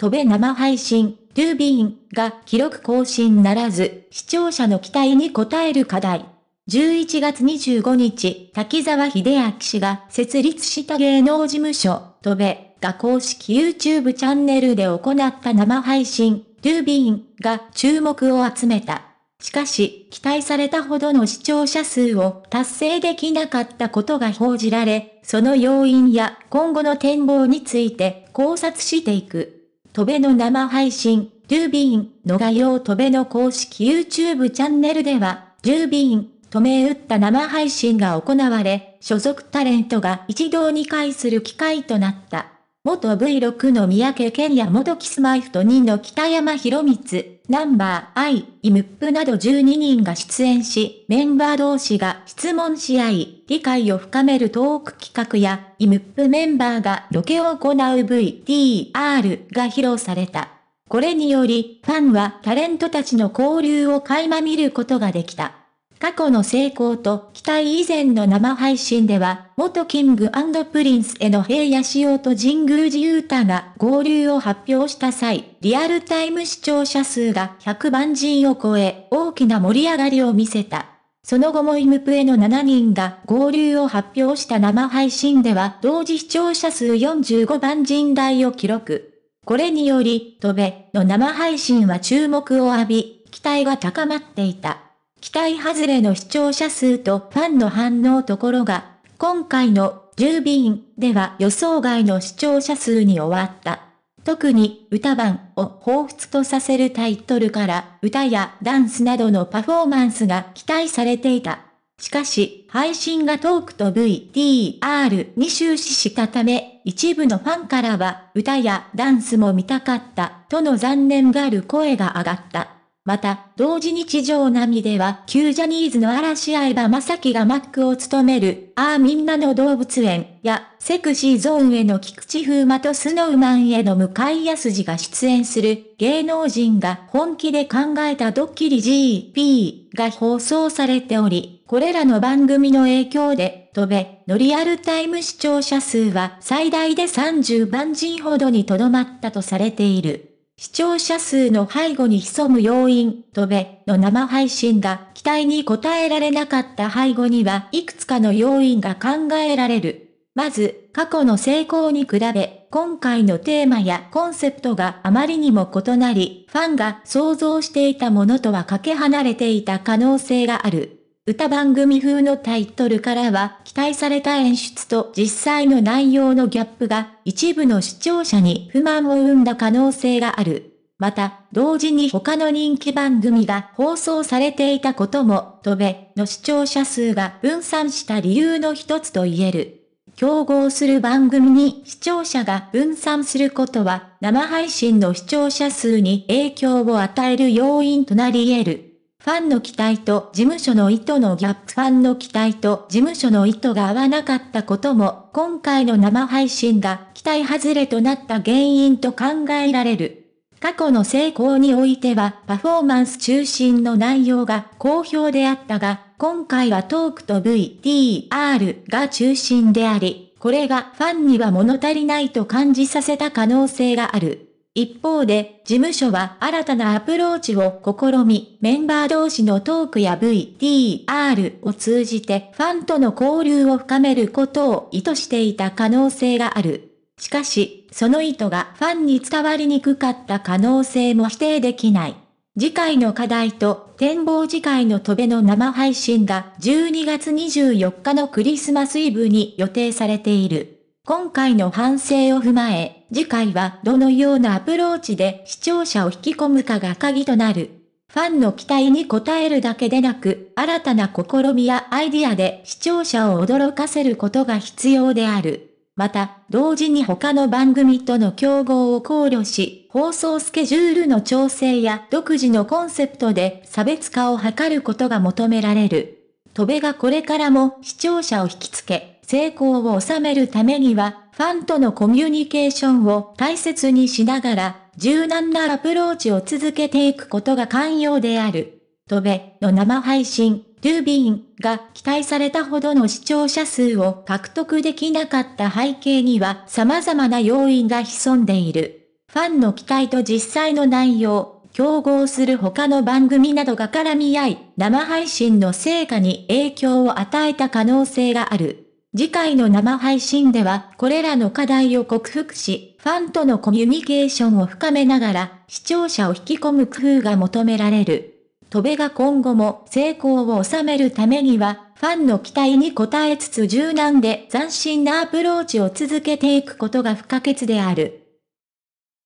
飛べ生配信、トゥービーンが記録更新ならず、視聴者の期待に応える課題。11月25日、滝沢秀明氏が設立した芸能事務所、飛べが公式 YouTube チャンネルで行った生配信、トゥービーンが注目を集めた。しかし、期待されたほどの視聴者数を達成できなかったことが報じられ、その要因や今後の展望について考察していく。戸辺の生配信、ドゥービーンの概要戸辺の公式 YouTube チャンネルでは、ドゥービーン、止め打った生配信が行われ、所属タレントが一堂に会する機会となった。元 V6 の三宅健也元キスマイフト2の北山博光、ナンバー I、イムップなど12人が出演し、メンバー同士が質問し合い、理解を深めるトーク企画や、イムップメンバーがロケを行う VTR が披露された。これにより、ファンはタレントたちの交流を垣間見ることができた。過去の成功と期待以前の生配信では、元キングプリンスへの平野仕様と神宮寺勇太が合流を発表した際、リアルタイム視聴者数が100万人を超え、大きな盛り上がりを見せた。その後もイムプエの7人が合流を発表した生配信では同時視聴者数45万人台を記録。これにより、飛べの生配信は注目を浴び、期待が高まっていた。期待外れの視聴者数とファンの反応ところが、今回の10ビーンでは予想外の視聴者数に終わった。特に歌版を彷彿とさせるタイトルから歌やダンスなどのパフォーマンスが期待されていた。しかし、配信がトークと VTR に終始したため、一部のファンからは歌やダンスも見たかったとの残念がある声が上がった。また、同時日常並みでは旧ジャニーズの嵐相葉正樹がマックを務める、あーみんなの動物園や、セクシーゾーンへの菊池風魔とスノーマンへの向井康二が出演する、芸能人が本気で考えたドッキリ GP が放送されており、これらの番組の影響で、飛べのリアルタイム視聴者数は最大で30万人ほどにとどまったとされている。視聴者数の背後に潜む要因、とべ、の生配信が期待に応えられなかった背後にはいくつかの要因が考えられる。まず、過去の成功に比べ、今回のテーマやコンセプトがあまりにも異なり、ファンが想像していたものとはかけ離れていた可能性がある。歌番組風のタイトルからは期待された演出と実際の内容のギャップが一部の視聴者に不満を生んだ可能性がある。また、同時に他の人気番組が放送されていたことも、飛べの視聴者数が分散した理由の一つと言える。競合する番組に視聴者が分散することは、生配信の視聴者数に影響を与える要因となり得る。ファンの期待と事務所の意図のギャップファンの期待と事務所の意図が合わなかったことも、今回の生配信が期待外れとなった原因と考えられる。過去の成功においてはパフォーマンス中心の内容が好評であったが、今回はトークと VTR が中心であり、これがファンには物足りないと感じさせた可能性がある。一方で、事務所は新たなアプローチを試み、メンバー同士のトークや VTR を通じてファンとの交流を深めることを意図していた可能性がある。しかし、その意図がファンに伝わりにくかった可能性も否定できない。次回の課題と展望次回の飛べの生配信が12月24日のクリスマスイブに予定されている。今回の反省を踏まえ、次回はどのようなアプローチで視聴者を引き込むかが鍵となる。ファンの期待に応えるだけでなく、新たな試みやアイディアで視聴者を驚かせることが必要である。また、同時に他の番組との競合を考慮し、放送スケジュールの調整や独自のコンセプトで差別化を図ることが求められる。戸部がこれからも視聴者を引きつけ、成功を収めるためには、ファンとのコミュニケーションを大切にしながら、柔軟なアプローチを続けていくことが肝要である。ドべ、の生配信、ドゥービーンが期待されたほどの視聴者数を獲得できなかった背景には様々な要因が潜んでいる。ファンの期待と実際の内容、競合する他の番組などが絡み合い、生配信の成果に影響を与えた可能性がある。次回の生配信ではこれらの課題を克服し、ファンとのコミュニケーションを深めながら、視聴者を引き込む工夫が求められる。戸部が今後も成功を収めるためには、ファンの期待に応えつつ柔軟で斬新なアプローチを続けていくことが不可欠である。